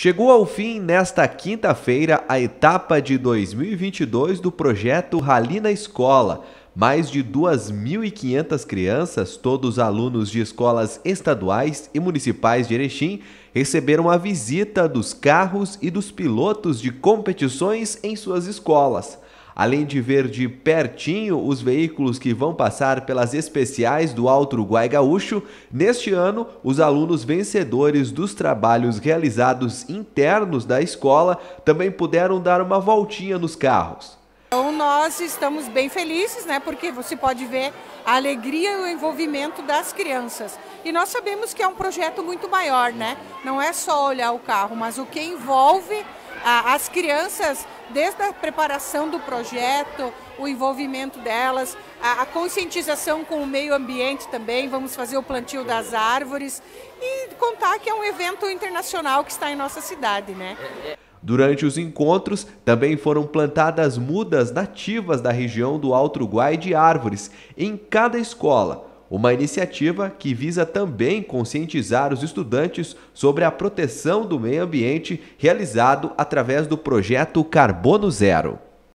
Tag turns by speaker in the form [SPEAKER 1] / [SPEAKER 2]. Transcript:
[SPEAKER 1] Chegou ao fim nesta quinta-feira a etapa de 2022 do projeto Rally na Escola. Mais de 2.500 crianças, todos alunos de escolas estaduais e municipais de Erechim, receberam a visita dos carros e dos pilotos de competições em suas escolas além de ver de pertinho os veículos que vão passar pelas especiais do Alto Uruguai Gaúcho, neste ano os alunos vencedores dos trabalhos realizados internos da escola também puderam dar uma voltinha nos carros.
[SPEAKER 2] Então nós estamos bem felizes, né? Porque você pode ver a alegria e o envolvimento das crianças. E nós sabemos que é um projeto muito maior, né? Não é só olhar o carro, mas o que envolve a, as crianças desde a preparação do projeto, o envolvimento delas, a, a, conscientização com o meio ambiente também, vamos fazer o plantio das árvores e contar que é um evento internacional que está em nossa cidade, né?
[SPEAKER 1] Durante os encontros, também foram plantadas mudas nativas da região do Alto Uruguai de árvores em cada escola, uma iniciativa que visa também conscientizar os estudantes sobre a proteção do meio ambiente, realizado através do projeto Carbono Zero.